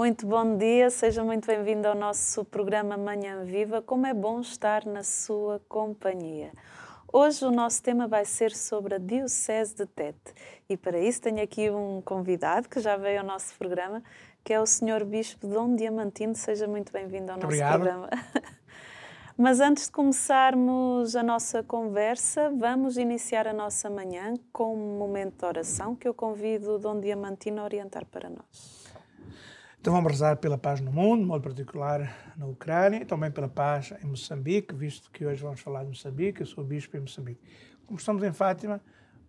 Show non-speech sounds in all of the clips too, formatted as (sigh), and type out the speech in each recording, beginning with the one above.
Muito bom dia, seja muito bem-vindo ao nosso programa Manhã Viva. Como é bom estar na sua companhia. Hoje o nosso tema vai ser sobre a Diocese de Tete e para isso tenho aqui um convidado que já veio ao nosso programa, que é o Sr. Bispo Dom Diamantino. Seja muito bem-vindo ao muito nosso obrigado. programa. (laughs) Mas antes de começarmos a nossa conversa, vamos iniciar a nossa manhã com um momento de oração que eu convido o Dom Diamantino a orientar para nós. Então vamos rezar pela paz no mundo, de modo particular na Ucrânia, e também pela paz em Moçambique, visto que hoje vamos falar de Moçambique, eu sou bispo em Moçambique. Como estamos em Fátima,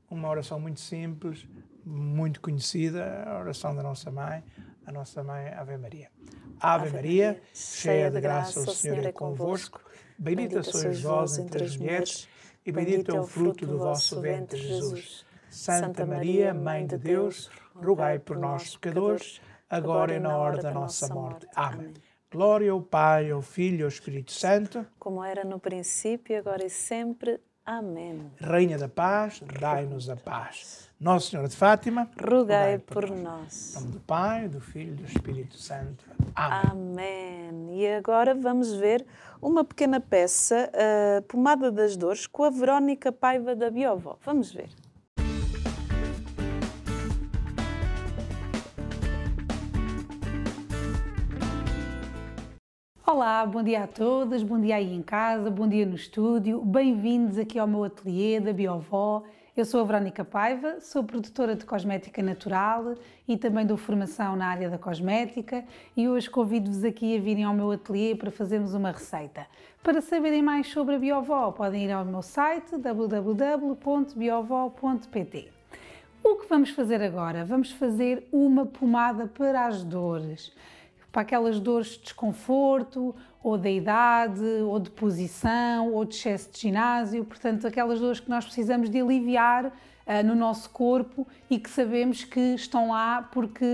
uma oração muito simples, muito conhecida, a oração da nossa mãe, a nossa mãe Ave Maria. Ave, Ave Maria, Maria, cheia de graça, o Senhor é, é convosco. Bendita sois vós entre as mulheres, e bendito é, é o fruto do vosso ventre, Jesus. Santa Maria, Mãe de Deus, rogai por nós, pecadores agora e na hora da nossa morte. Amém. Glória ao Pai, ao Filho e ao Espírito Santo. Como era no princípio, agora e sempre. Amém. Rainha da Paz, dai-nos a paz. Nossa Senhora de Fátima, rogai por, nós. Em nome do Pai, do Filho e do Espírito Santo. Amém. Amém. E agora vamos ver uma pequena peça, uh, Pomada das Dores, com a Verónica Paiva da Biovó. Vamos ver. Olá, bom dia a todas, bom dia aí em casa, bom dia no estúdio, bem-vindos aqui ao meu ateliê da Biovó. Eu sou a Verónica Paiva, sou produtora de cosmética natural e também dou formação na área da cosmética e hoje convido-vos aqui a virem ao meu ateliê para fazermos uma receita. Para saberem mais sobre a Biovó, podem ir ao meu site www.biovó.pt. O que vamos fazer agora? Vamos fazer uma pomada para as dores para aquelas dores de desconforto, ou da idade, ou de posição, ou de excesso de ginásio, portanto, aquelas dores que nós precisamos de aliviar uh, no nosso corpo e que sabemos que estão lá porque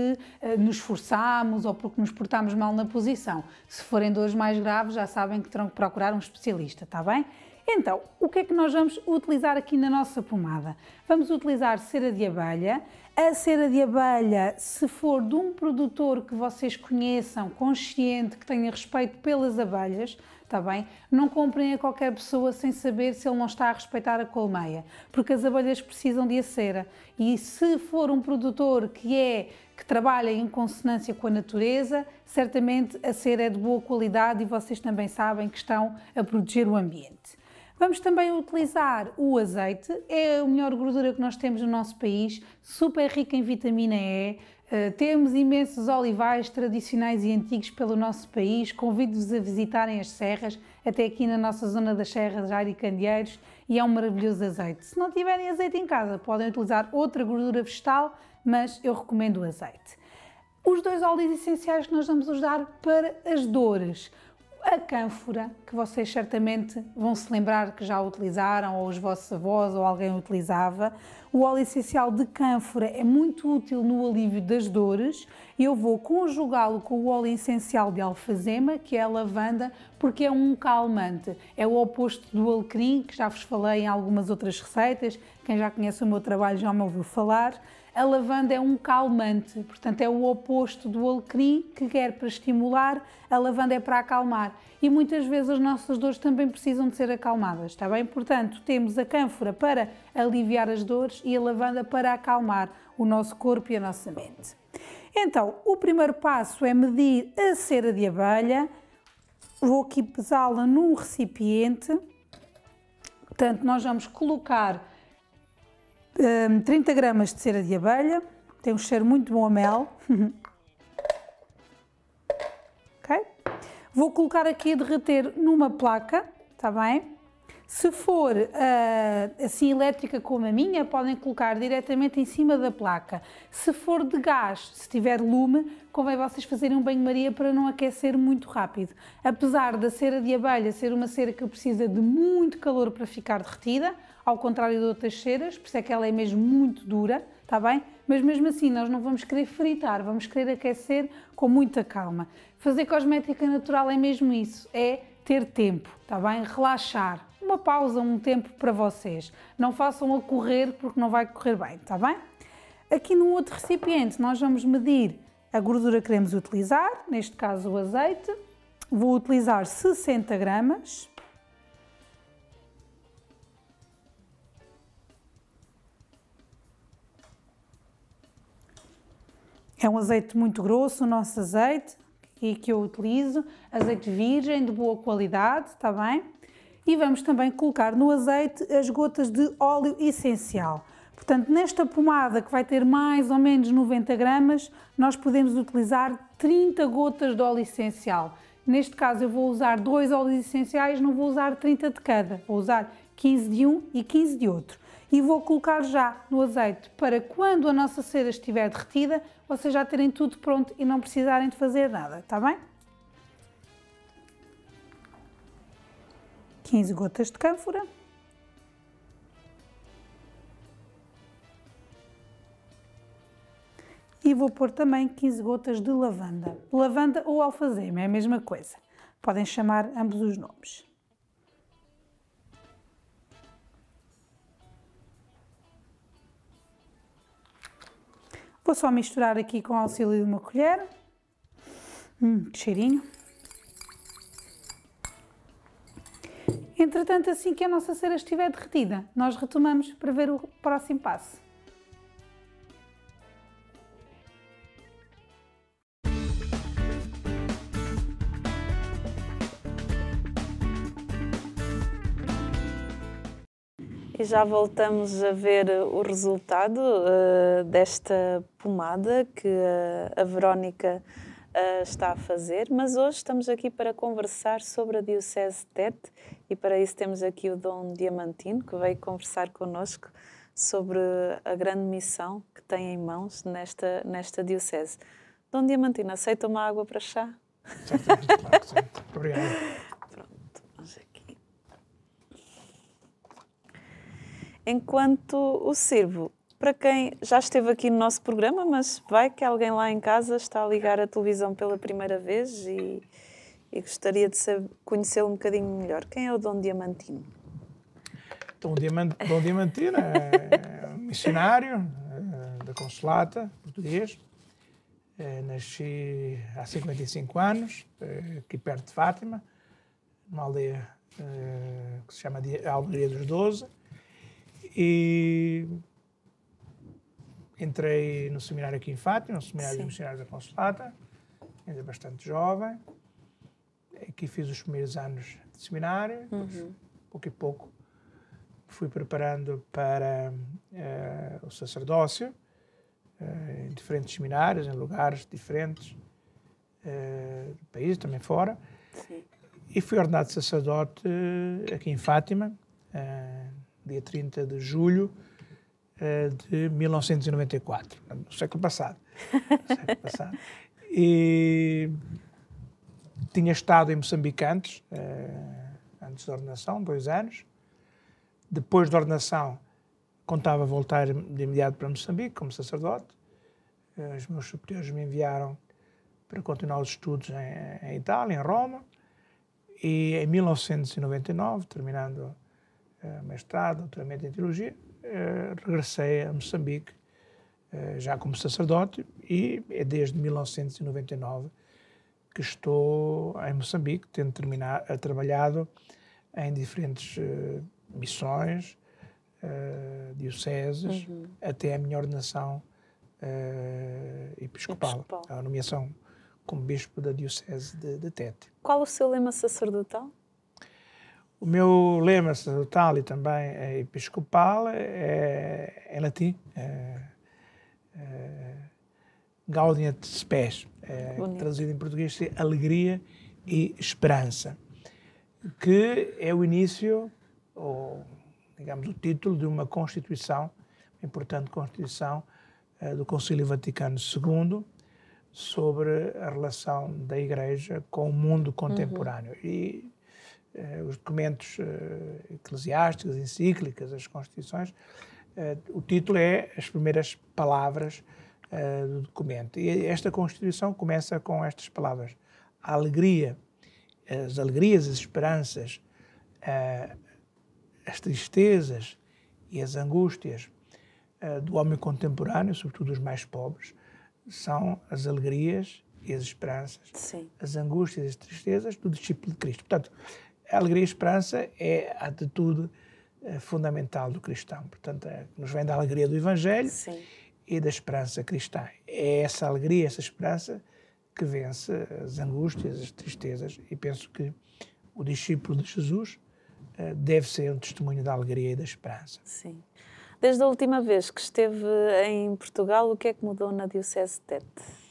uh, nos forçamos ou porque nos portamos mal na posição. Se forem dores mais graves, já sabem que terão que procurar um especialista, está bem? Então, o que é que nós vamos utilizar aqui na nossa pomada? Vamos utilizar cera de abelha. A cera de abelha, se for de um produtor que vocês conheçam, consciente, que tenha respeito pelas abelhas, está bem? Não comprem a qualquer pessoa sem saber se ele não está a respeitar a colmeia, porque as abelhas precisam de a cera. E se for um produtor que é que trabalha em consonância com a natureza, certamente a cera é de boa qualidade e vocês também sabem que estão a proteger o ambiente. Vamos também utilizar o azeite, é a melhor gordura que nós temos no nosso país, super rica em vitamina E. Uh, temos imensos olivais tradicionais e antigos pelo nosso país. Convido-vos a visitarem as serras, até aqui na nossa zona das serras, Jair e Candeeiros, e é um maravilhoso azeite. Se não tiverem azeite em casa, podem utilizar outra gordura vegetal, mas eu recomendo o azeite. Os dois óleos essenciais que nós vamos usar para as dores a cânfora, que vocês certamente vão se lembrar que já utilizaram, ou os vossos avós, ou alguém utilizava. O óleo essencial de cânfora é muito útil no alívio das dores. Eu vou conjugá-lo com o óleo essencial de alfazema, que é a lavanda, porque é um calmante. É o oposto do alecrim, que já vos falei em algumas outras receitas. Quem já conhece o meu trabalho já me ouviu falar. A lavanda é um calmante, portanto é o oposto do alecrim, que quer para estimular, a lavanda é para acalmar. E muitas vezes as nossas dores também precisam de ser acalmadas, está bem? Portanto, temos a cânfora para aliviar as dores e a lavanda para acalmar o nosso corpo e a nossa mente. Então, o primeiro passo é medir a cera de abelha. Vou aqui pesá-la num recipiente. Portanto, nós vamos colocar 30 hum, gramas de cera de abelha, tem um cheiro muito bom a mel. (laughs) ok? Vou colocar aqui a derreter numa placa, está bem? Se for uh, assim elétrica como a minha, podem colocar diretamente em cima da placa. Se for de gás, se tiver lume, convém vocês fazerem um banho-maria para não aquecer muito rápido. Apesar da cera de abelha ser uma cera que precisa de muito calor para ficar derretida, ao contrário de outras ceras, por isso é que ela é mesmo muito dura, está bem? Mas mesmo assim, nós não vamos querer fritar, vamos querer aquecer com muita calma. Fazer cosmética natural é mesmo isso, é ter tempo, está bem? Relaxar, uma pausa, um tempo para vocês. Não façam a correr porque não vai correr bem, está bem? Aqui num outro recipiente nós vamos medir a gordura que queremos utilizar, neste caso o azeite. Vou utilizar 60 gramas. É um azeite muito grosso, o nosso azeite, e que eu utilizo, azeite virgem de boa qualidade, está bem? E vamos também colocar no azeite as gotas de óleo essencial. Portanto, nesta pomada que vai ter mais ou menos 90 gramas, nós podemos utilizar 30 gotas de óleo essencial. Neste caso, eu vou usar dois óleos essenciais, não vou usar 30 de cada, vou usar 15 de um e 15 de outro e vou colocar já no azeite para quando a nossa cera estiver derretida, vocês já terem tudo pronto e não precisarem de fazer nada, está bem? 15 gotas de cânfora. E vou pôr também 15 gotas de lavanda. Lavanda ou alfazema, é a mesma coisa. Podem chamar ambos os nomes. Vou só misturar aqui com o auxílio de uma colher. Hum, cheirinho. Entretanto, assim que a nossa cera estiver derretida, nós retomamos para ver o próximo passo. E já voltamos a ver eh, o resultado uh, desta pomada que eh, a Verónica uh, está a fazer, mas hoje estamos aqui para conversar sobre a Diocese de Tete e para isso temos aqui o Dom Diamantino que veio conversar connosco sobre a grande missão que tem em mãos nesta, nesta Diocese. Dom Diamantino, aceita uma água para chá? Certamente, claro, certo. Obrigado. enquanto o sirvo. Para quem já esteve aqui no nosso programa, mas vai que alguém lá em casa está a ligar a televisão pela primeira vez e, e gostaria de conhecê-lo um bocadinho melhor. Quem é o Dom Diamantino? Dom, então, Diamant, Dom Diamantino é missionário é, da Consolata, português. É, nasci há 55 anos, é, aqui perto de Fátima, numa aldeia que se chama Aldeia dos Doze e entrei no seminário aqui em Fátima, no seminário Sim. dos missionários da Consolata, ainda bastante jovem. Aqui fiz os primeiros anos de seminário, uhum. pouco e pouco fui preparando para uh, o sacerdócio, uh, em diferentes seminários, em lugares diferentes uh, do país, também fora. Sim. E fui ordenado sacerdote aqui em Fátima, dia 30 de julho eh, de 1994, no século passado. No (laughs) século passado. E tinha estado em Moçambique antes, eh, antes da ordenação, dois anos. Depois da ordenação, contava voltar de imediato para Moçambique como sacerdote. Eh, os meus superiores me enviaram para continuar os estudos em, em Itália, em Roma. E em 1999, terminando eh, mestrado, doutoramento em teologia, eh, regressei a Moçambique eh, já como sacerdote e é desde 1999 que estou em Moçambique, tendo terminar, trabalhado em diferentes missões, dioceses, uhum. até a minha ordenação episcopal, episcopal, a nomeação como bispo da diocese de, de Tete. Qual o seu lema sacerdotal? O meu lema sacerdotal e também é episcopal é, em é, é latim, é, é, Gaudium et Spes, é, traduzido em português é Alegria e Esperança, que é o início, ou digamos o título, de uma Constituição, uma importante Constituição eh, do Concílio Vaticano II, sobre a relação da Igreja com o mundo contemporâneo. Uhum. E eh, os documentos eh, eclesiásticos, encíclicas, as constituições, eh, o título é as primeiras palavras do documento. E esta Constituição começa com estas palavras: a alegria, as alegrias, as esperanças, as tristezas e as angústias do homem contemporâneo, sobretudo os mais pobres, são as alegrias e as esperanças, Sim. as angústias e as tristezas do discípulo de Cristo. Portanto, a alegria e a esperança é a atitude eh, fundamental do cristão. Portanto, é, nos vem da alegria do Evangelho Sim. e da esperança cristã. É essa alegria, essa esperança que vence as angústias, as tristezas. E penso que o discípulo de Jesus eh, deve ser um testemunho da alegria e da esperança. Sim. Desde a última vez que esteve em Portugal, o que é que mudou na Diocese de Tete?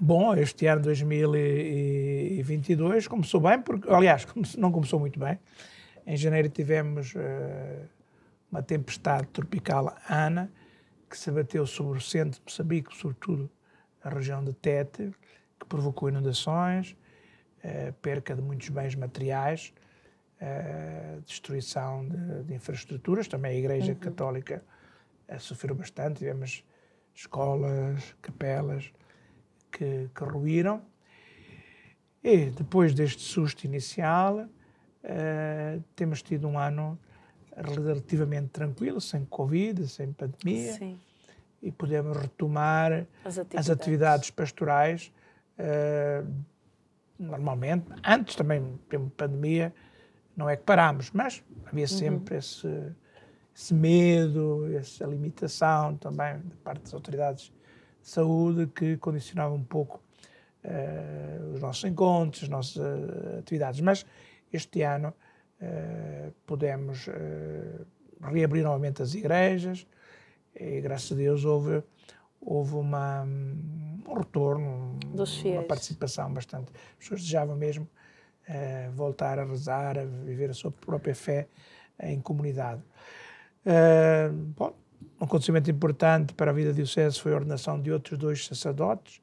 bom, este ano 2022 começou bem, porque, aliás, não começou muito bem. Em janeiro tivemos uh, uma tempestade tropical Ana, que se abateu sobre o centro de Moçambique, sobretudo a região de Tete, que provocou inundações, uh, perca de muitos bens materiais, uh, destruição de, de, infraestruturas. Também a Igreja uhum. Católica sofreu bastante, tivemos escolas, capelas, que, que ruíram. E depois deste susto inicial, uh, temos tido um ano relativamente tranquilo, sem Covid, sem pandemia, Sim. e podemos retomar as atividades, as atividades pastorais uh, normalmente. Antes também, temos pandemia, não é que parámos, mas havia uhum. sempre uhum. esse, esse, medo, essa limitação também da parte das autoridades saúde que condicionava um pouco uh, os nossos encontros, as nossas uh, atividades. Mas este ano uh, pudemos reabrir novamente as igrejas e, graças a Deus, houve, houve uma, um retorno, Dos uma participação bastante. As pessoas desejavam mesmo voltar a rezar, a viver a sua própria fé em comunidade. Uh, bom, um acontecimento importante para a vida do Diocese foi a ordenação de outros dois sacerdotes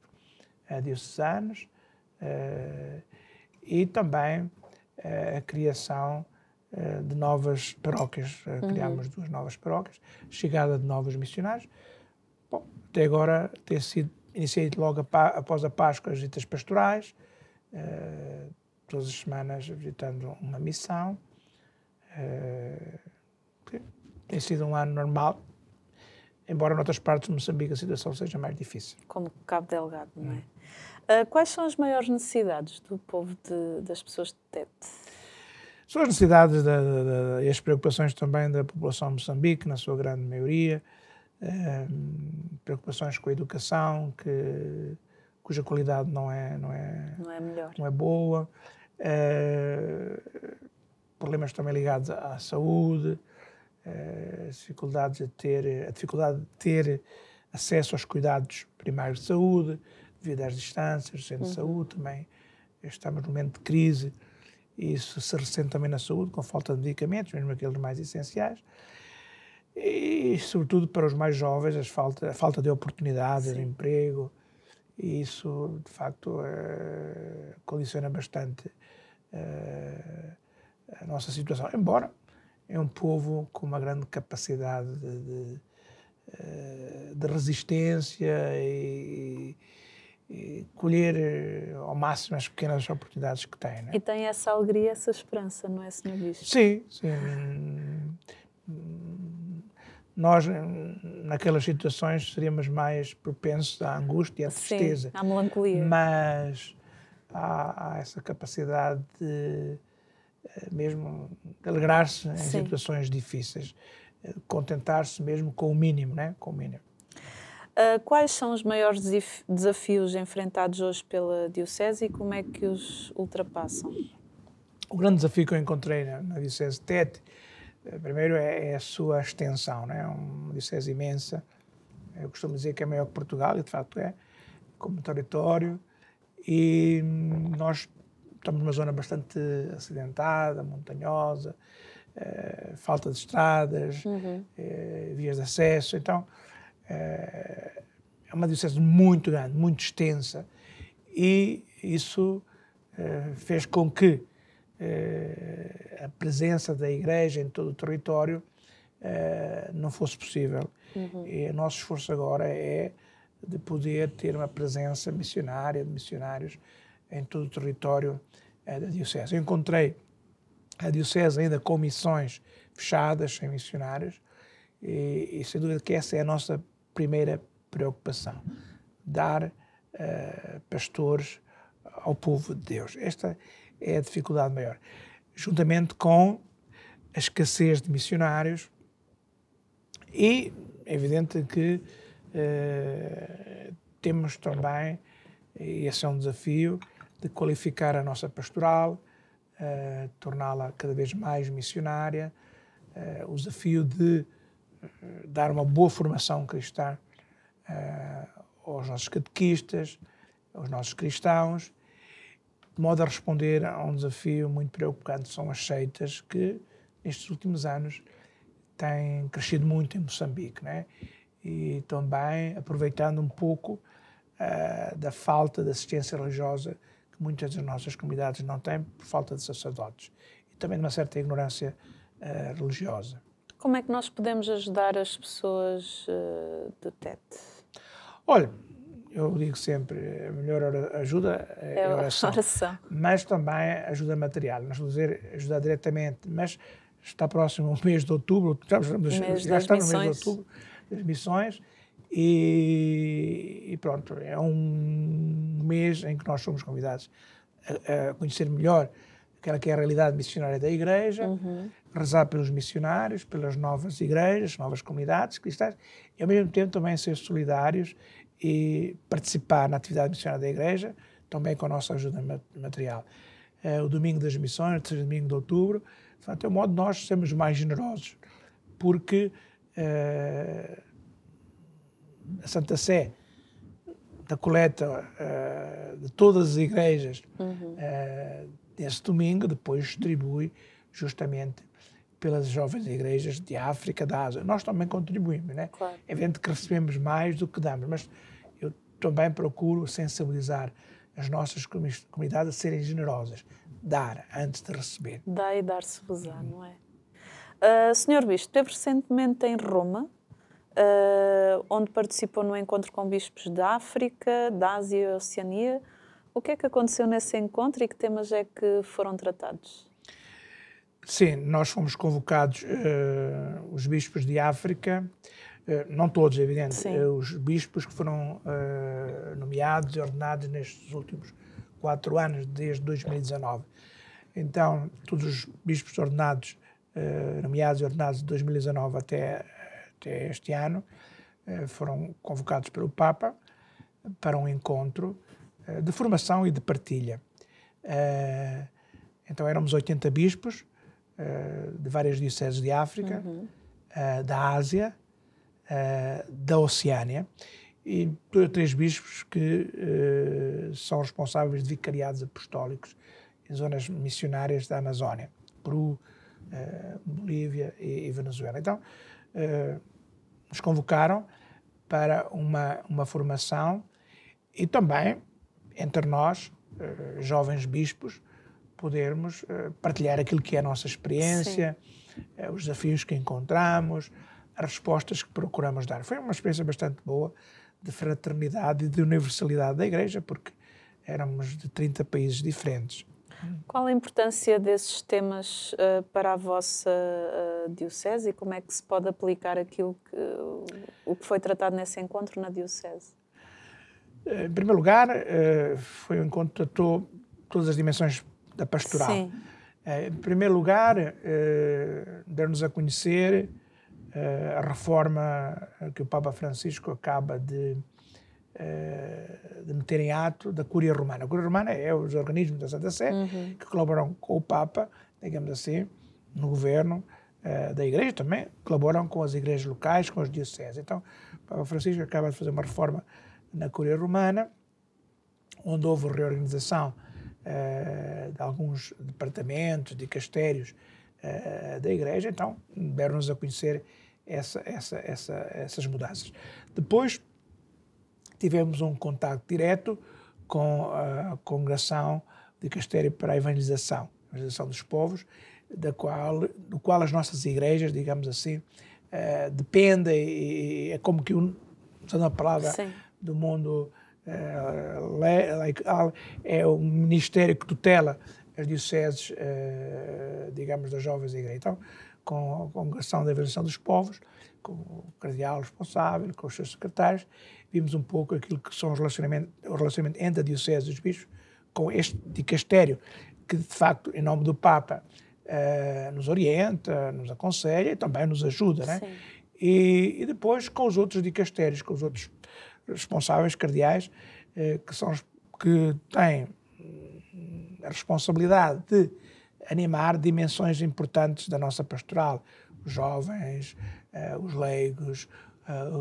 uh, diocesanos uh, e também uh, a criação de novas paróquias. Uhum. Criámos duas novas paróquias, chegada de novos missionários. Bom, até agora tem sido iniciado logo após a Páscoa as visitas pastorais, uh, todas as semanas visitando uma missão. Uh, tem sido um ano normal, embora noutras partes de Moçambique a situação seja mais difícil. Como Cabo Delgado, não é? Hum. Uh, quais são as maiores necessidades do povo, de, das pessoas de Tete? São as necessidades da, da, da, e as preocupações também da população de Moçambique, na sua grande maioria, uh, preocupações com a educação, que, cuja qualidade não é, não é, não é, melhor. Não é boa, uh, problemas também ligados à saúde, as eh, dificuldades a ter, a dificuldade de ter acesso aos cuidados primários de saúde, devido às distâncias, do centro uhum. de saúde também. Estamos num momento de crise e isso se ressente também na saúde, com falta de medicamentos, mesmo aqueles mais essenciais. E, sobretudo, para os mais jovens, as falta, a falta de oportunidades, de emprego. E isso, de facto, é, condiciona bastante é, a nossa situação. Embora é um povo com uma grande capacidade de, de, eh, de resistência e, e, colher eh, ao máximo as pequenas oportunidades que tem. Né? E tem essa alegria, essa esperança, não é, Sr. Bispo? Sim, sim. Nós, naquelas situações, seríamos mais propensos à angústia e à tristeza. Sim, à melancolia. Mas há, há essa capacidade de eh, mesmo alegrar-se em Sim. situações difíceis, eh, contentar-se mesmo com o mínimo, né? Com o mínimo. Uh, quais são os maiores desafios enfrentados hoje pela Diocese e como é que os ultrapassam? O grande desafio que eu encontrei na, na Diocese de Tete, primeiro, é, é, a sua extensão, né? É uma Diocese imensa. Eu costumo dizer que é maior que Portugal, e de facto é, como território. E hum, nós estamos numa zona bastante acidentada, montanhosa, eh, falta de estradas, uhum. Eh, vias de acesso. Então, eh, é uma diocese muito grande, muito extensa, e isso fez com que a presença da Igreja em todo o território não fosse possível. Uhum. E o nosso esforço agora é de poder ter uma presença missionária, de missionários em todo o território eh, da Diocese. Eu encontrei a Diocese ainda com missões fechadas, sem missionários, e, e sem dúvida que essa é a nossa primeira preocupação: dar eh, pastores ao povo de Deus. Esta é a dificuldade maior. Juntamente com a escassez de missionários, e é evidente que eh, temos também, e esse é um desafio, de qualificar a nossa pastoral, uh, torná-la cada vez mais missionária, uh, o desafio de eh, dar uma boa formação cristã aos nossos catequistas, aos nossos cristãos, de modo a responder a um desafio muito preocupante são as seitas que, nestes últimos anos, têm crescido muito em Moçambique, né? e também aproveitando um pouco da falta de assistência religiosa que muitas das nossas comunidades não têm por falta de sacerdotes e também de uma certa ignorância uh, religiosa. Como é que nós podemos ajudar as pessoas uh, eh, do TET? Olha, eu digo sempre, a melhor ajuda é, é a oração, oração. mas também ajuda material, não vamos dizer ajudar diretamente, mas está próximo o mês de outubro, já estamos, já estamos no mês de outubro, as missões, e, e, pronto, é um mês em que nós somos convidados a, a conhecer melhor aquela que é a realidade missionária da Igreja, uhum. rezar pelos missionários, pelas novas igrejas, novas comunidades cristãs, e ao mesmo tempo também ser solidários e participar na atividade missionária da Igreja, também com a nossa ajuda material. É, o domingo das missões, o terceiro domingo de outubro, de fato é o modo de nós sermos mais generosos, porque. Eh, a Santa Sé da coleta uh, de todas as igrejas uhum. uh, eh, desse domingo, depois distribui justamente pelas jovens igrejas de África, da Ásia. Nós também contribuímos, né? Claro. É evidente que recebemos mais do que damos, mas eu também procuro sensibilizar as nossas comunidades a serem generosas, dar antes de receber. Dá e dar-se-vos-á, não é? Uh, Senhor Bispo, esteve recentemente em Roma uh, onde participou no encontro com bispos da África, da Ásia e Oceania. O que é que aconteceu nesse encontro e que temas é que foram tratados? Sim, nós fomos convocados, uh, os bispos de África, uh, não todos, evidentemente, é evidente, uh, os bispos que foram nomeados e ordenados nestes últimos quatro anos, desde 2019. Então, todos os bispos ordenados, nomeados e ordenados de 2019 até este ano, eh, foram convocados pelo Papa para um encontro eh, de formação e de partilha. Eh, então éramos 80 bispos de várias dioceses de África, uhum. da Ásia, da Oceânia e três bispos que são responsáveis de vicariados apostólicos em zonas missionárias da Amazónia, Peru, Bolívia e Venezuela. Então, nos eh, convocaram para uma, uma formação e também entre nós, eh, jovens bispos, podermos eh, partilhar aquilo que é a nossa experiência, os desafios que encontramos, as respostas que procuramos dar. Foi uma experiência bastante boa de fraternidade e de universalidade da Igreja, porque éramos de 30 países diferentes. Qual a importância desses temas uh, para a vossa uh, Diocese e como é que se pode aplicar aquilo que, uh, o que foi tratado nesse encontro na Diocese? Eh, em primeiro lugar, foi um encontro que tratou todas as dimensões da pastoral. Sim. Em primeiro lugar, dar-nos a conhecer a reforma que o Papa Francisco acaba de eh, de meter em ato da Cúria Romana. A Cúria Romana é os organismos da Santa Sé uhum. que colaboram com o Papa, digamos assim, no governo uh, da Igreja também, colaboram com as igrejas locais, com os dioceses. Então, o Papa Francisco acaba de fazer uma reforma na Cúria Romana, onde houve reorganização uh, de alguns departamentos, de uh, da Igreja, então deram-nos a conhecer essa, essa, essa, essas mudanças. Depois, tivemos um contato direto com a Congregação de Castelo para a Evangelização, a Evangelização dos Povos, da qual, do qual as nossas igrejas, digamos assim, uh, dependem, e, é como que, usando a palavra Sim. do mundo uh, é o ministério que tutela as dioceses, uh, digamos, das jovens igrejas. Então, com a Congregação da Evangelização dos Povos, com o cardeal responsável, com os seus secretários, vimos um pouco aquilo que são os relacionamento, o relacionamento entre a Diocese e os bispos com este dicastério, que de facto, em nome do Papa, uh, nos orienta, nos aconselha e também nos ajuda, né? E, e, depois com os outros dicastérios, com os outros responsáveis cardeais, uh, que, são, que têm hum, a responsabilidade de animar dimensões importantes da nossa pastoral, os jovens, uh, os leigos,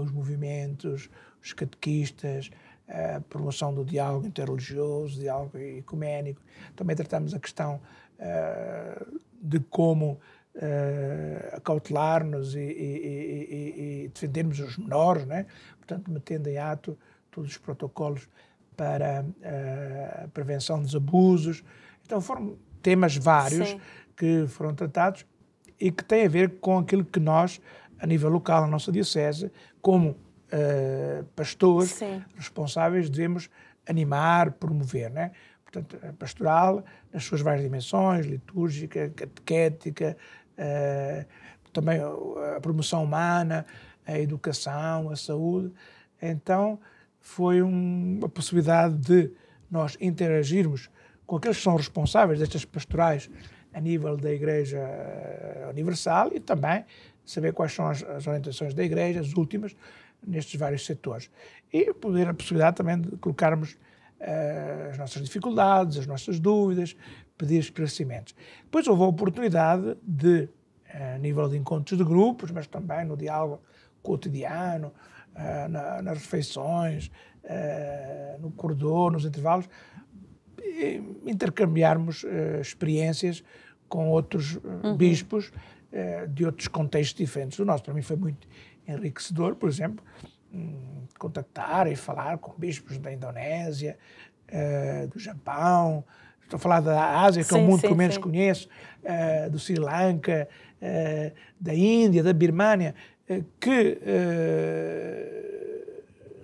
os movimentos, os catequistas, a promoção do diálogo interreligioso, diálogo ecuménico. Também tratamos a questão uh, de como uh, acautelar-nos e, e, e, e, defendermos os menores, né? portanto, metendo em ato todos os protocolos para uh, eh, a prevenção dos abusos. Então, foram temas vários Sim. que foram tratados e que têm a ver com aquilo que nós, a nível local, a nossa Diocese, como uh, pastores Sim. responsáveis devemos animar, promover, né? Portanto, a pastoral, nas suas várias dimensões, litúrgica, catequética, uh, também a promoção humana, a educação, a saúde. Então, foi um, uma possibilidade de nós interagirmos com aqueles que são responsáveis destas pastorais a nível da Igreja eh, Universal e também saber quais são as, as orientações da Igreja, as últimas, nestes vários setores. E poder a possibilidade também de colocarmos uh, as nossas dificuldades, as nossas dúvidas, pedir esclarecimentos. Depois houve a oportunidade de, eh, a nível de encontros de grupos, mas também no diálogo cotidiano, uh, na, nas refeições, uh, no corredor, nos intervalos, intercambiarmos experiências com outros uhum. bispos de outros contextos diferentes do nosso. Para mim foi muito enriquecedor, por exemplo, hum, contactar e falar com bispos da Indonésia, eh, do Japão, estou a falar da Ásia, que é sim, é um mundo sim, que eu menos sim. conheço, eh, do Sri Lanka, eh, da Índia, da Birmânia, que,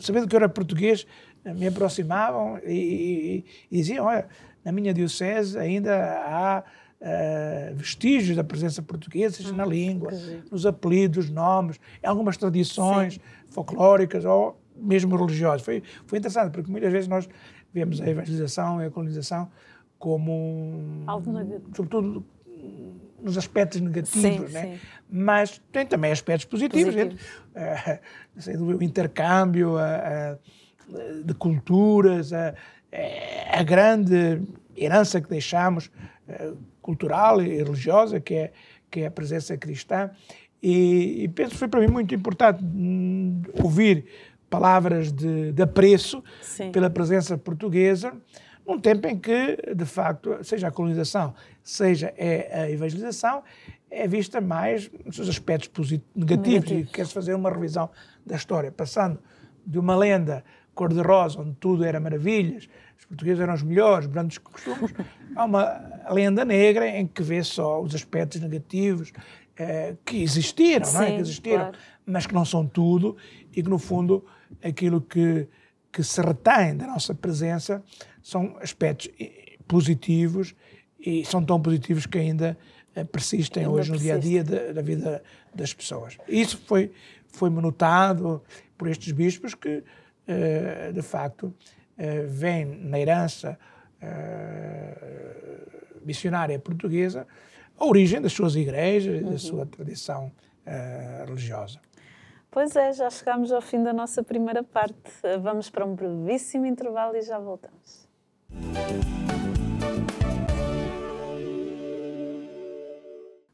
sabendo que eu era português, me aproximavam e, e, e diziam, olha, na minha diocese ainda há uh, vestígios da presença portuguesa, seja hum, na língua, é. nos apelidos, nomes, em algumas tradições Sim. folclóricas ou mesmo religiosas. Foi, foi interessante, porque muitas vezes nós vemos a evangelização e a colonização como, Algo sobretudo, nos aspectos negativos, sim, né? Sim. mas tem também aspectos positivos, né? positivos. Gente, uh, (laughs) o intercâmbio uh, uh, de culturas, eh, a grande herança que deixamos é, cultural e religiosa, que é, que é a presença cristã. E, e penso que foi para mim muito importante hum, ouvir palavras de, de apreço Sim. pela presença portuguesa, num tempo em que, de facto, seja a colonização, seja é a evangelização, é vista mais nos seus aspectos negativos, negativos. e quer-se fazer uma revisão da história, passando de uma lenda cor-de-rosa, onde tudo era maravilhas, os portugueses eram os melhores, brancos costumes, (laughs) há uma lenda negra em que vê só os aspectos negativos eh, que existiram, Sim, não é? Que existiram, claro. mas que não são tudo e que, no fundo, aquilo que, que se retém da nossa presença são aspectos eh, positivos e são tão positivos que ainda eh, persistem ainda hoje no dia a dia da, vida das pessoas. Isso foi, foi notado por estes bispos que eh, de facto, eh, vem na herança eh, missionária portuguesa a origem das suas igrejas, da uhum. sua tradição religiosa. Pois é, já chegamos ao fim da nossa primeira parte. Vamos para um brevíssimo intervalo e já voltamos.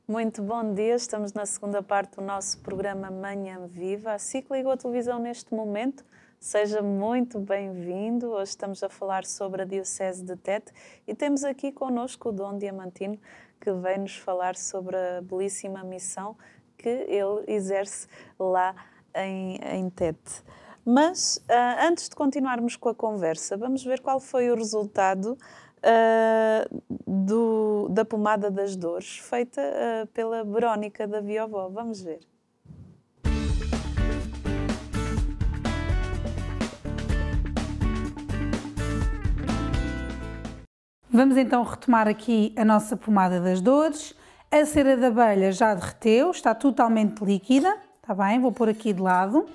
Muito bom dia, estamos na segunda parte do nosso programa Manhã Viva. A SIC ligou a televisão neste momento Seja muito bem-vindo. Hoje estamos a falar sobre a Diocese de Tete e temos aqui connosco o Dom Diamantino, que vem nos falar sobre a belíssima missão que ele exerce lá em, em Tete. Mas uh, antes de continuarmos com a conversa, vamos ver qual foi o resultado uh, do, da pomada das dores feita uh, pela Verónica da Viovó. Vamos ver. Vamos então retomar aqui a nossa pomada das dores. A cera de abelha já derreteu, está totalmente líquida, está bem? Vou pôr aqui de lado.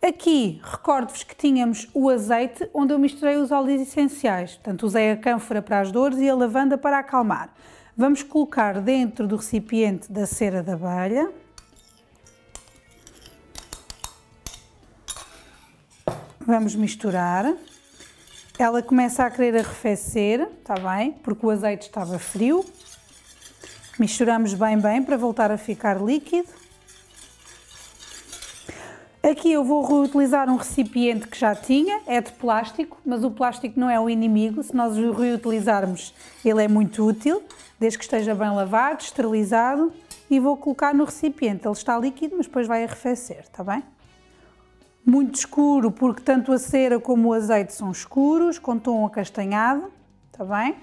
Aqui, recordo-vos que tínhamos o azeite onde eu misturei os óleos essenciais, portanto usei a cânfora para as dores e a lavanda para acalmar. Vamos colocar dentro do recipiente da cera de abelha. Vamos misturar. Ela começa a querer arrefecer, está bem? Porque o azeite estava frio. Misturamos bem, bem para voltar a ficar líquido. Aqui eu vou reutilizar um recipiente que já tinha, é de plástico, mas o plástico não é o inimigo. Se nós o reutilizarmos, ele é muito útil, desde que esteja bem lavado, esterilizado. E vou colocar no recipiente. Ele está líquido, mas depois vai arrefecer, está bem? Muito escuro, porque tanto a cera como o azeite são escuros, com tom acastanhado, está bem?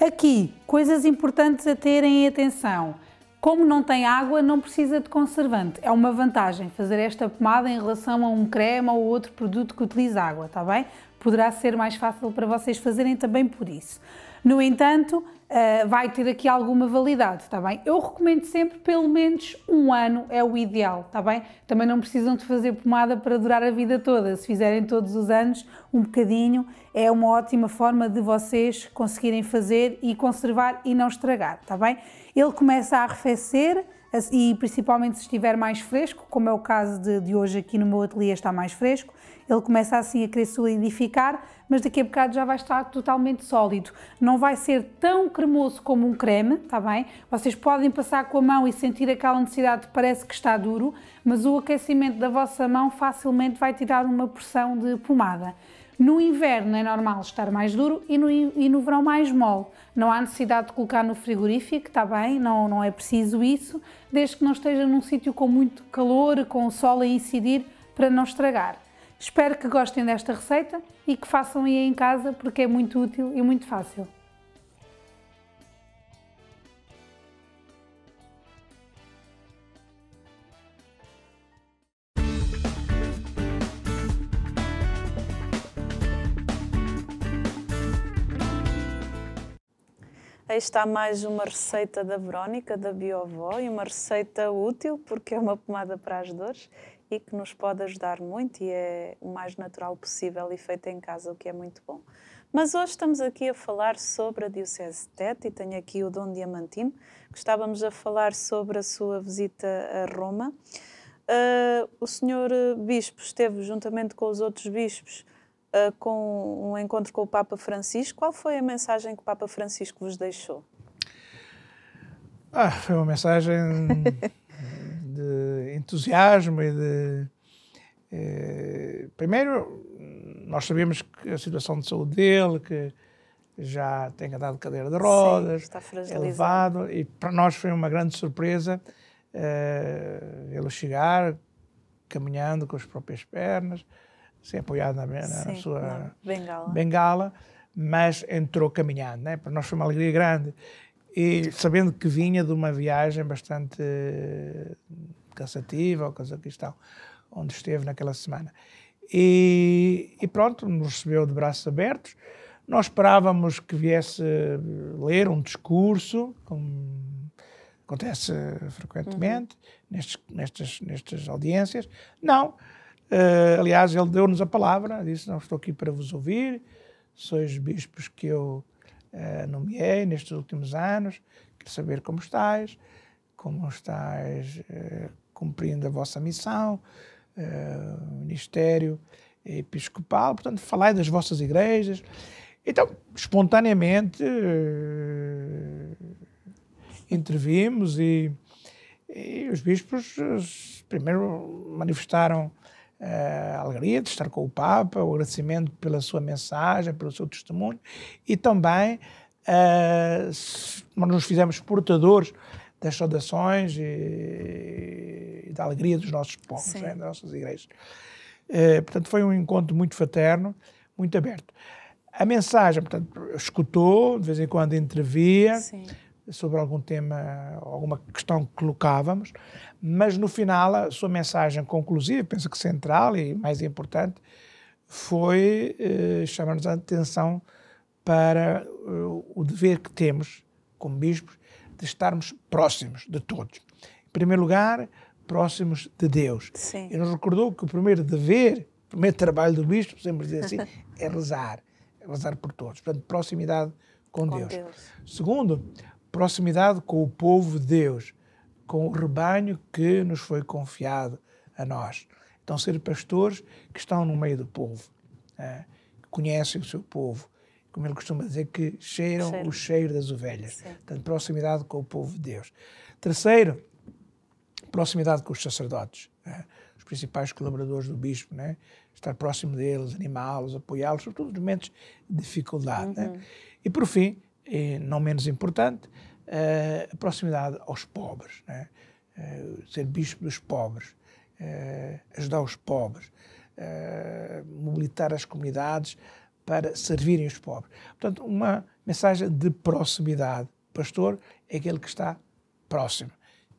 Aqui, coisas importantes a terem atenção. Como não tem água, não precisa de conservante. É uma vantagem fazer esta pomada em relação a um creme ou outro produto que utiliza água, está bem? poderá ser mais fácil para vocês fazerem também por isso. No entanto, eh, vai ter aqui alguma validade, está bem? Eu recomendo sempre pelo menos um ano é o ideal, está bem? Também não precisam de fazer pomada para durar a vida toda. Se fizerem todos os anos um bocadinho, é uma ótima forma de vocês conseguirem fazer e conservar e não estragar, está bem? Ele começa a arrefecer e principalmente se estiver mais fresco, como é o caso de, de hoje aqui no meu ateliê está mais fresco, ele começa assim a querer solidificar, mas daqui a bocado já vai estar totalmente sólido. Não vai ser tão cremoso como um creme, está bem? Vocês podem passar com a mão e sentir aquela necessidade, parece que está duro, mas o aquecimento da vossa mão facilmente vai tirar uma porção de pomada. No inverno é normal estar mais duro e no, e no verão mais mole. Não há necessidade de colocar no frigorífico, está bem, não, não é preciso isso, desde que não esteja num sítio com muito calor, com o sol a incidir, para não estragar. Espero que gostem desta receita e que façam aí em casa porque é muito útil e muito fácil. Aí está mais uma receita da Verónica, da Biovó, e uma receita útil, porque é uma pomada para as dores e que nos pode ajudar muito e é o mais natural possível e feita em casa, o que é muito bom. Mas hoje estamos aqui a falar sobre a Diocese de Tete e tenho aqui o Dom Diamantino, que estávamos a falar sobre a sua visita a Roma. Uh, o senhor Bispo esteve, juntamente com os outros bispos, uh, com um encontro com o Papa Francisco. Qual foi a mensagem que o Papa Francisco vos deixou? Ah, foi uma mensagem (laughs) de entusiasmo e de. Eh, primeiro, nós sabemos que a situação de saúde dele, que já tem andado de cadeira de rodas, Sim, está elevado, e para nós foi uma grande surpresa eh, ele chegar caminhando com as próprias pernas, ser apoiado na, na, Sim, na sua na bengala. bengala. mas entrou caminhando. Né? Para nós foi uma alegria grande. E sabendo que vinha de uma viagem bastante eh, cansativa ao Cazaquistão, onde esteve naquela semana. E, e, pronto, nos recebeu de braços abertos. Nós esperávamos que viesse eh, ler um discurso, como acontece frequentemente uhum. nestes, nestas, nestas audiências. Não, Uh, aliás, ele deu-nos a palavra, disse: Não estou aqui para vos ouvir, sois bispos que eu uh, nomeei nestes últimos anos, quero saber como estáis, como estáis uh, eh, cumprindo a vossa missão, uh, ministério episcopal, portanto, falai das vossas igrejas. Então, espontaneamente, intervimos e, e os bispos, primeiro, manifestaram a eh, alegria de estar com o Papa, o agradecimento pela sua mensagem, pelo seu testemunho e também é, nos fizemos portadores das saudações e, e da alegria dos nossos povos, né, das nossas igrejas. portanto, foi um encontro muito fraterno, muito aberto. A mensagem, portanto, escutou, de vez em quando entrevia. Sim sobre algum tema, alguma questão que colocávamos, mas no final a sua mensagem conclusiva, penso que central e mais importante, foi eh, chamar-nos a atenção para eh, o dever que temos, como bispos, de estarmos próximos de todos. Em primeiro lugar, próximos de Deus. Sim. E nos recordou que o primeiro dever, o primeiro trabalho do bispo, sempre dizer assim, (laughs) é rezar. É rezar por todos. Portanto, proximidade com, com Deus. Deus. Segundo, proximidade com o povo de Deus, com o rebanho que nos foi confiado a nós. Então, ser pastores que estão no meio do povo, né? que conhecem o seu povo, como ele costuma dizer, que cheiram o cheiro das ovelhas. Sim. Portanto, proximidade com o povo de Deus. Terceiro, proximidade com os sacerdotes, né? os principais colaboradores do bispo, né? estar próximo deles, animá-los, apoiá-los, sobretudo nos momentos de dificuldade. Né? Uhum. Né? E, por fim, e é não menos importante, eh, a proximidade aos pobres, né? ser bispo dos pobres, eh, ajudar os pobres, mobilitar as comunidades para servirem os pobres. Portanto, uma mensagem de proximidade. Pastor é aquele que está próximo,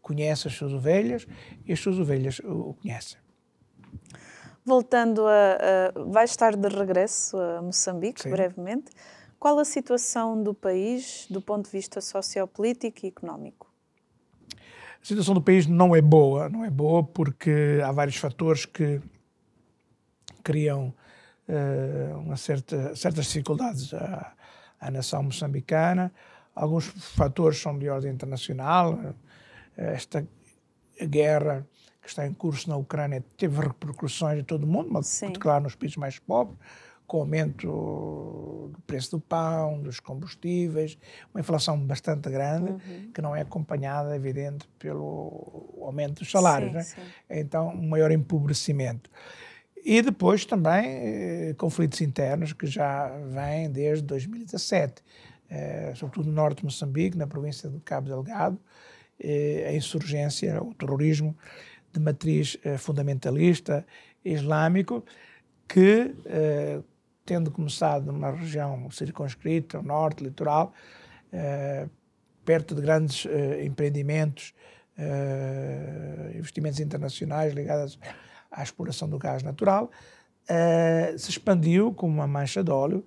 conhece as suas ovelhas e as suas ovelhas o conhecem. Voltando a, a vai estar de regresso a Moçambique Sim. brevemente. Qual a situação do país do ponto de vista sociopolítico e económico? A situação do país não é boa, não é boa porque há vários fatores que criam uh, uma certa, certas dificuldades à, à, nação moçambicana. Alguns fatores são de ordem internacional. Eh, esta guerra que está em curso na Ucrânia teve repercussões em todo o mundo, mas, claro, nos países mais pobres com o aumento do preço do pão, dos combustíveis, uma inflação bastante grande, uhum. que não é acompanhada, evidente, pelo aumento dos salários. Sim, né? sim. Então, um maior empobrecimento. E depois também eh, conflitos internos que já vêm desde 2017, eh, sobretudo no norte de Moçambique, na província do Cabo Delgado, eh, a insurgência, o terrorismo de matriz eh, fundamentalista islâmico, que eh, tendo começado numa região circunscrita, o norte, litoral, eh, perto de grandes eh, empreendimentos, eh, investimentos internacionais ligados à exploração do gás natural, eh, se expandiu como uma mancha de óleo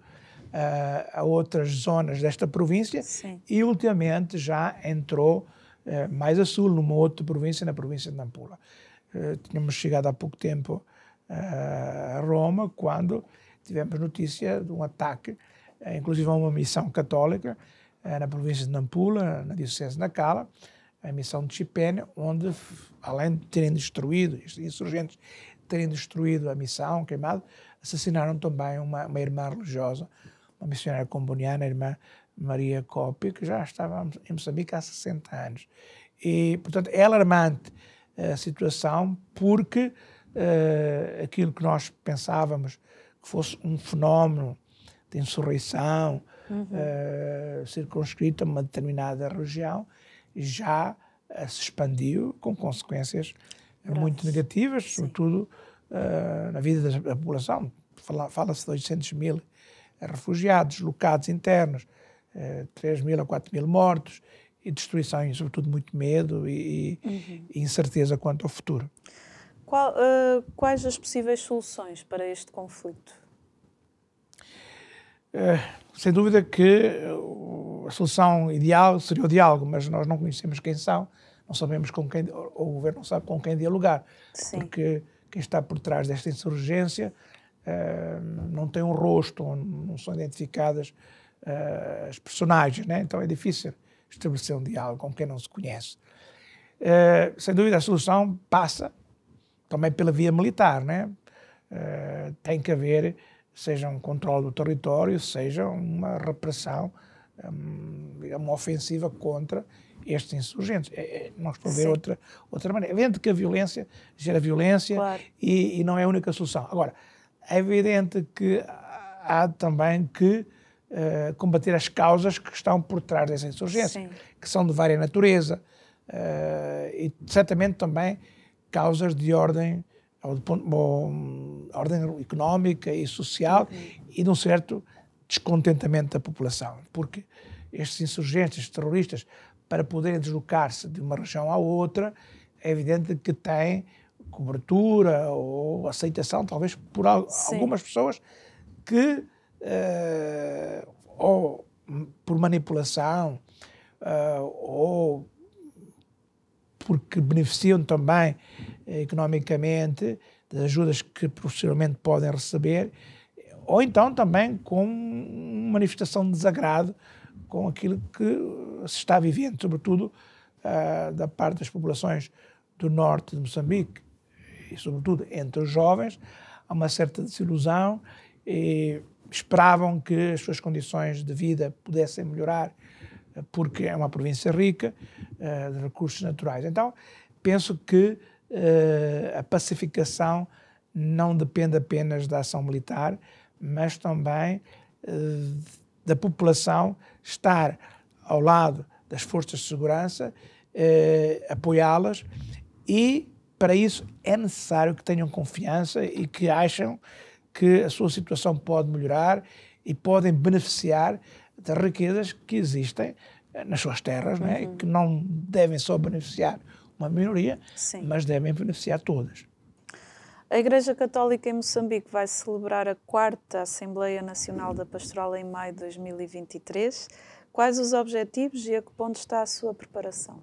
eh, a outras zonas desta província Sim. e, ultimamente, já entrou eh, mais a sul, numa outra província, na província de Nampula. tínhamos chegado há pouco tempo a Roma, quando tivemos notícia de um ataque, eh, inclusive a uma missão católica eh, na província de Nampula, na diocese de Nacala, a missão de Chipene, onde, além de terem destruído, insurgentes terem destruído a missão, queimado, assassinaram também uma, uma irmã religiosa, uma missionária comboniana, a irmã Maria Copi, que já estava em Moçambique há 60 anos. E, portanto, é alarmante eh, a situação, porque uh, aquilo que nós pensávamos que fosse um fenómeno de insurreição uhum. uh, circunscrito a uma determinada região, já uh, se expandiu com consequências Graças. muito negativas, sobretudo uh, na vida da população. Fala-se de 800 mil refugiados, locados internos, uh, 3 mil a 4 mil mortos, e destruição, e sobretudo muito medo e, uhum. e incerteza quanto ao futuro. Qual, uh, quais as possíveis soluções para este conflito? Uh, sem dúvida que eh, a solução ideal seria o diálogo, mas nós não conhecemos quem são, não sabemos com quem, ou o governo não sabe com quem dialogar, Sim. porque quem está por trás desta insurgência uh, não tem um rosto, não são identificadas uh, as personagens, né? então é difícil estabelecer um diálogo com quem não se conhece. sem dúvida, a solução passa também pela via militar, né? Uh, tem que haver, seja um controle do território, seja uma repressão, um, uma ofensiva contra estes insurgentes. É, é, não estou a ver outra, outra maneira. É evidente que a violência gera violência claro. e, e, não é a única solução. Agora, é evidente que há também que uh, combater as causas que estão por trás dessa insurgência, Sim. que são de vária natureza uh, eh, e certamente também causas de ordem ou de, bom, ordem económica e social e de um certo descontentamento da população, porque estes insurgentes, estes terroristas, para poderem deslocar-se de uma região à outra, é evidente que têm cobertura ou aceitação, talvez, por algumas Sim. pessoas que, uh, ou por manipulação, uh, ou porque beneficiam também eh, economicamente das ajudas que profissionalmente podem receber, ou então também com uma manifestação de desagrado com aquilo que se está vivendo, sobretudo uh, da parte das populações do norte de Moçambique, e sobretudo entre os jovens, há uma certa desilusão e esperavam que as suas condições de vida pudessem melhorar porque é uma província rica uh, de recursos naturais. Então, penso que uh, a pacificação não depende apenas da ação militar, mas também uh, da população estar ao lado das forças de segurança, apoiá-las e, para isso, é necessário que tenham confiança e que acham que a sua situação pode melhorar e podem beneficiar das riquezas que existem eh, nas suas terras, é? uhum. né? que não devem só beneficiar uma minoria, Sim. mas devem beneficiar todas. A Igreja Católica em Moçambique vai celebrar a quarta Assembleia Nacional da Pastoral em maio de 2023. Quais os objetivos e a que ponto está a sua preparação?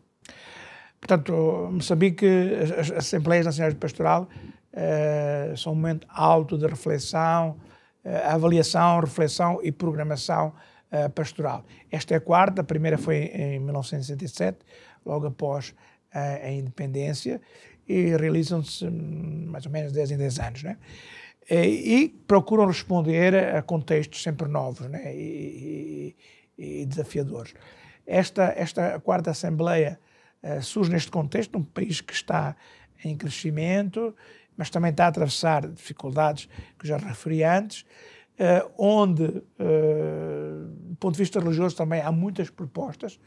Portanto, Moçambique, as Assembleias Nacionais de Pastoral eh, são um momento alto de reflexão, eh, avaliação, reflexão e programação eh, pastoral. Esta é a quarta, a primeira foi em 1967, logo após a, eh, a independência, e realizam-se hum, mais ou menos 10 em 10 anos. Né? E, eh, e procuram responder a contextos sempre novos né? e, e, e desafiadores. Esta, esta quarta Assembleia uh, surge neste contexto, num país que está em crescimento, mas também está a atravessar dificuldades que já referi antes, uh, onde, uh, do ponto de vista religioso, também há muitas propostas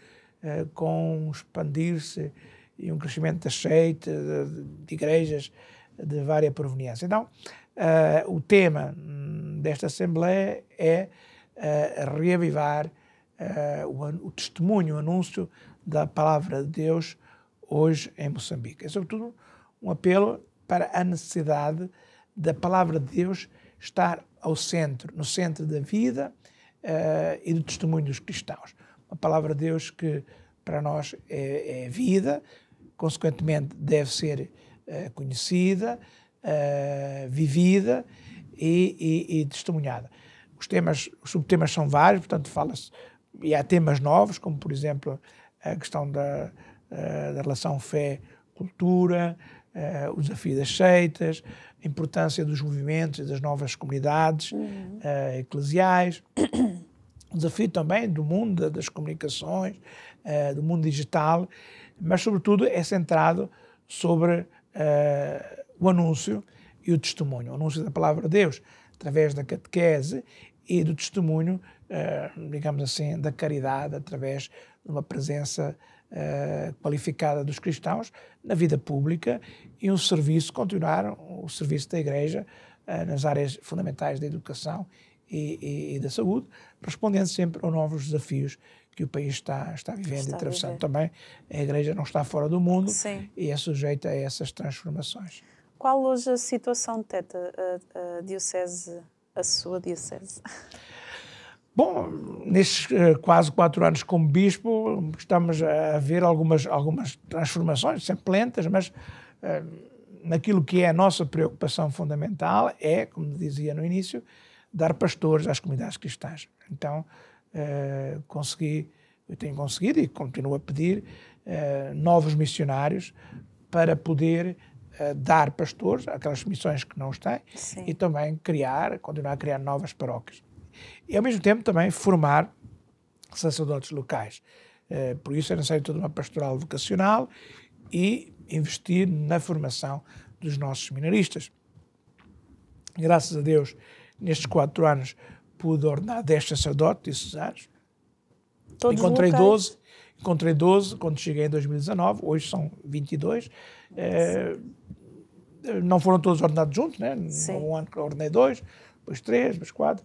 uh, com expandir-se e um crescimento da seita, de, de, igrejas de várias proveniência. Então, o tema hum, desta Assembleia é reavivar o, o testemunho, o anúncio da palavra de Deus hoje em Moçambique. É, sobretudo, um apelo para a necessidade da palavra de Deus estar ao centro, no centro da vida uh, e do testemunho dos cristãos. Uma palavra de Deus que para nós é, é vida, consequentemente deve ser uh, conhecida, uh, vivida e, e, e, testemunhada. Os temas, os subtemas são vários, portanto fala-se e há temas novos, como por exemplo a questão da, da relação fé-cultura, uh, o desafio das seitas, a importância dos movimentos e das novas comunidades uhum. uh, eclesiais, (coughs) o desafio também do mundo das comunicações, eh, do mundo digital, mas, sobretudo, é centrado sobre o anúncio e o testemunho. O anúncio da palavra de Deus através da catequese e do testemunho, digamos assim, da caridade através de uma presença eh, qualificada dos cristãos na vida pública e um serviço, continuar o serviço da Igreja uh, nas áreas fundamentais da educação e, e, e, da saúde, respondendo sempre aos novos desafios que o país está, está vivendo está e atravessando também. A Igreja não está fora do mundo Sim. e é sujeita a essas transformações. Qual hoje a situação, Teta, a, a diocese, a sua diocese? Bom, nestes eh, quase quatro anos como bispo, estamos a ver algumas, algumas transformações, sempre lentas, mas eh, naquilo que é a nossa preocupação fundamental é, como dizia no início, dar pastores às comunidades cristãs. Então, eh, consegui, eu tenho conseguido e continuo a pedir novos missionários para poder dar pastores àquelas missões que não os têm Sim. e também criar, continuar a criar novas paróquias e, ao mesmo tempo, também formar sacerdotes locais. Eh, por isso é necessário toda uma pastoral vocacional e investir na formação dos nossos seminaristas. Graças a Deus, nestes quatro anos, pude ordenar 10 sacerdotes diocesanos. Todos encontrei locais. 12, encontrei 12 quando cheguei em 2019, hoje são 22. É, eh, não foram todos ordenados juntos, né? Um ano que ordenei dois, depois três, depois quatro.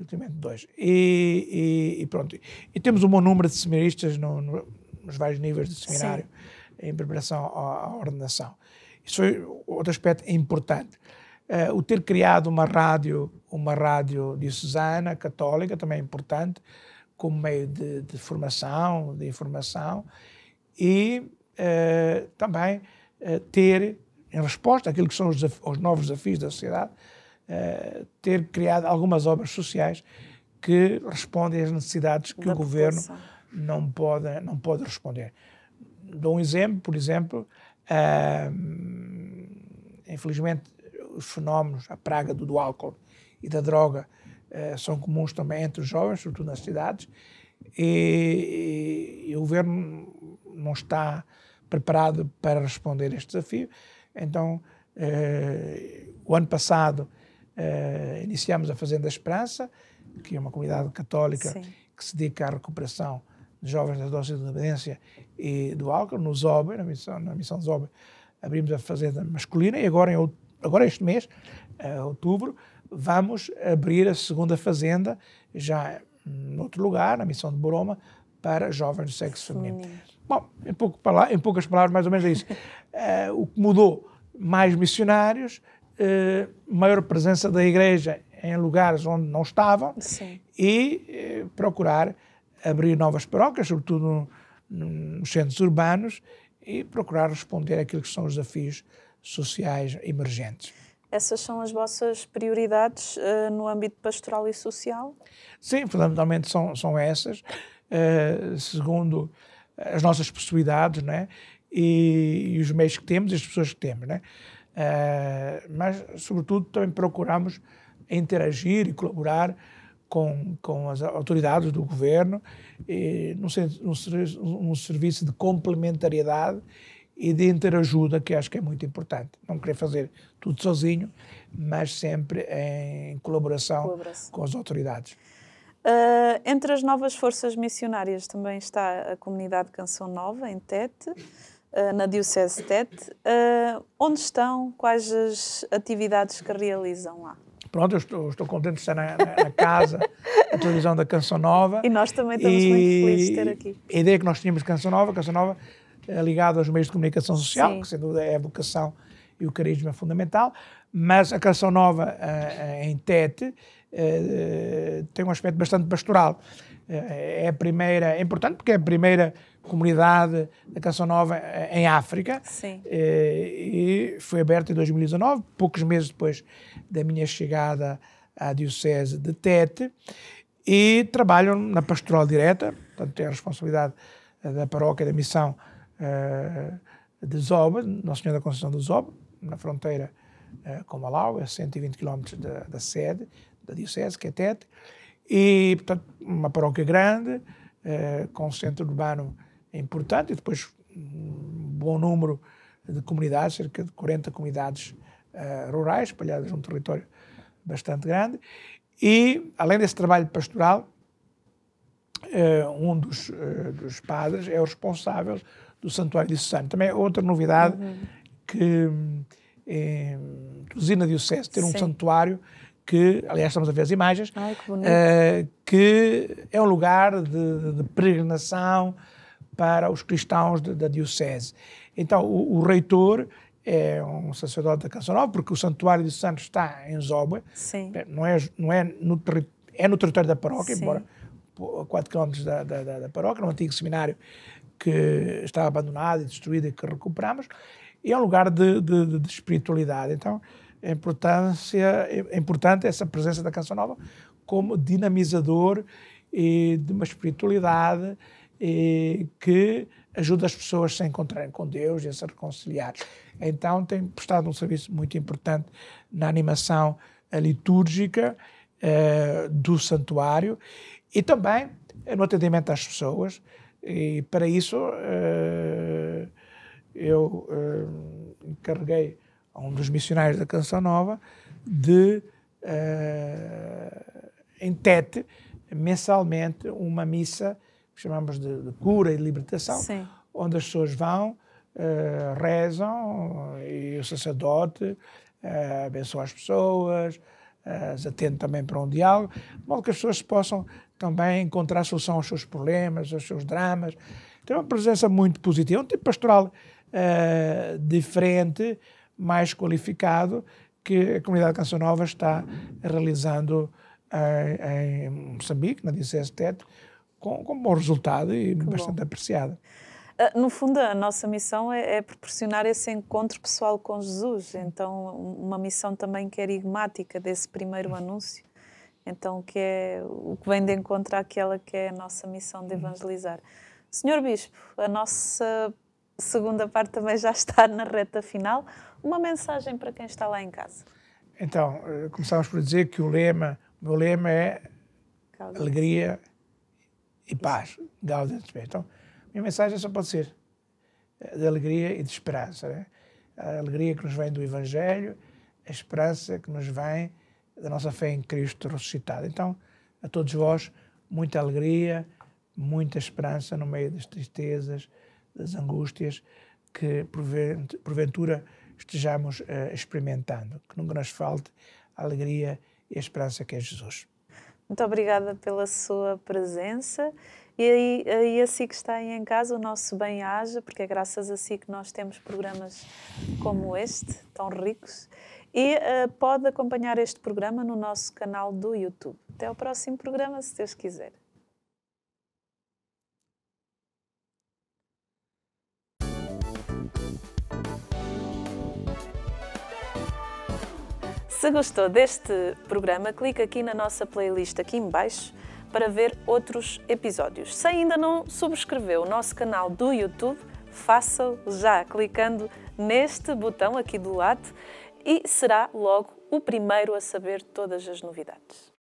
Ultimamente dois. E, e, e, pronto. E temos um bom número de seminaristas no, no, nos vários níveis de seminário Sim. em preparação à, à, ordenação. Isso foi outro aspecto importante. Uh, o ter criado uma rádio, uma rádio diocesana, católica, também é importante, como meio de, de formação, de informação, e uh, também uh, ter, em resposta àquilo que são os, desafios, os novos desafios da sociedade, eh, ter criado algumas obras sociais que respondem às necessidades que da o governo não pode, não pode responder. Dou um exemplo, por exemplo, uh, infelizmente os fenómenos, a praga do, do álcool e da droga uh, são comuns também entre os jovens, sobretudo nas cidades, e, e, e o governo não está preparado para responder a este desafio. Então, eh, o ano passado Uh, iniciamos a Fazenda Esperança, que é uma comunidade católica Sim. que se dedica à recuperação de jovens das doses de dependência e do álcool, no Zobe, na missão, na missão Zobe, abrimos a Fazenda Masculina e agora, em, agora este mês, uh, outubro, vamos abrir a segunda Fazenda, já noutro lugar, na missão de Boroma, para jovens do sexo feminino. Bom, em, pouco, em poucas palavras, mais ou menos é isso. Uh, (laughs) o que mudou? Mais missionários, eh, maior presença da igreja em lugares onde não estavam Sim. e eh, procurar abrir novas paróquias, sobretudo nos centros urbanos, e procurar responder àquilo que são os desafios sociais emergentes. Essas são as vossas prioridades uh, no âmbito pastoral e social? Sim, fundamentalmente são, são essas, uh, segundo as nossas possibilidades né? E, e, os meios que temos e as pessoas que temos. Né? Eh, mas, sobretudo, também procuramos interagir e colaborar com, com as autoridades do governo num, num, num serviço de complementariedade e de interajuda, que acho que é muito importante. Não querer fazer tudo sozinho, mas sempre em colaboração, com as autoridades. Uh, entre as novas forças missionárias também está a comunidade Canção Nova, em Tete. Eh, na Diocese Tete, eh, onde estão? Quais as atividades que realizam lá? Pronto, eu estou, estou contente de estar na, na casa, (laughs) na televisão da Canção Nova. E nós também estamos e, muito felizes de ter aqui. A ideia é que nós tínhamos de Canção Nova, Canção Nova é eh, ligado aos meios de comunicação social, Sim. que sem dúvida é a vocação e o carisma fundamental, mas a Canção Nova em Tete tem um aspecto bastante pastoral. É a primeira, é importante porque é a primeira comunidade da Canção Nova eh, em África. Sim. Eh, e foi aberta em 2019, poucos meses depois da minha chegada à Diocese de Tete. E trabalham na pastoral direta, portanto, têm é a responsabilidade eh, da paróquia da missão de Zoba, Nossa Senhora da Conceição do Zoba, na fronteira com Malau, a 120 km da, da sede da Diocese, que é Tete. E, portanto, uma paróquia grande, com centro urbano é importante, e depois um bom número de comunidades, cerca de 40 comunidades uh, rurais, espalhadas num território bastante grande. E, além desse trabalho pastoral, uh, um dos, uh, dos, padres é o responsável do Santuário de Diocesano. Também é outra novidade uhum. que eh, usina diocese ter Sim. um santuário que, aliás, estamos a ver as imagens, Ai, que, eh, que, é um lugar de, de peregrinação, para os cristãos de, da Diocese. Então, o, o, reitor é um sacerdote da Canção Nova, porque o Santuário de Santos está em Zobé, não é, não é, no, é no território da paróquia, Sim. embora a 4 km da, da, da paróquia, no antigo seminário que estava abandonado e destruído e que recuperamos, e é um lugar de, de, de espiritualidade. Então, é, importância, é importante essa presença da Canção Nova como dinamizador e de uma espiritualidade e que ajuda as pessoas a se encontrarem com Deus e a se reconciliar. Então tem prestado um serviço muito importante na animação litúrgica eh, do santuário e também eh, no atendimento às pessoas. E para isso eh, eu encarreguei a um dos missionários da Canção Nova de, em mensalmente, uma missa chamamos de, de cura e de libertação, Sim. onde as pessoas vão, uh, rezam, e o sacerdote uh, abençoa as pessoas, uh, atende também para um diálogo, de modo que as pessoas possam também encontrar solução aos seus problemas, aos seus dramas. Tem então, é uma presença muito positiva, é um tipo pastoral uh, diferente, mais qualificado, que a comunidade de Canção Nova está realizando em, em Moçambique, na Diocese Teto, com, com bom resultado e que bastante bom. apreciada. Ah, no fundo, a nossa missão é, é, proporcionar esse encontro pessoal com Jesus. Então, uma missão também que é enigmática desse primeiro anúncio. Então, que é o que vem de encontro àquela que é a nossa missão de hum. evangelizar. Senhor Bispo, a nossa segunda parte também já está na reta final. Uma mensagem para quem está lá em casa. Então, eh, começámos por dizer que o lema, o meu lema é Calma. alegria, e paz, Gaudium et Spes. Então, minha mensagem só pode ser eh, de alegria e de esperança. Né? A alegria que nos vem do Evangelho, a esperança que nos vem da nossa fé em Cristo ressuscitado. Então, a todos vós, muita alegria, muita esperança no meio das tristezas, das angústias que porventura estejamos uh, experimentando. Que nunca nos falte a alegria e a esperança que é Jesus. Muito obrigada pela sua presença. E aí, a si que está aí em casa, o nosso bem haja, porque é graças a si que nós temos programas como este, tão ricos. E uh, pode acompanhar este programa no nosso canal do YouTube. Até ao próximo programa, se Deus quiser. Se gostou deste programa, clique aqui na nossa playlist aqui embaixo para ver outros episódios. Se ainda não subscreveu o nosso canal do YouTube, faça-o já clicando neste botão aqui do lado e será logo o primeiro a saber todas as novidades.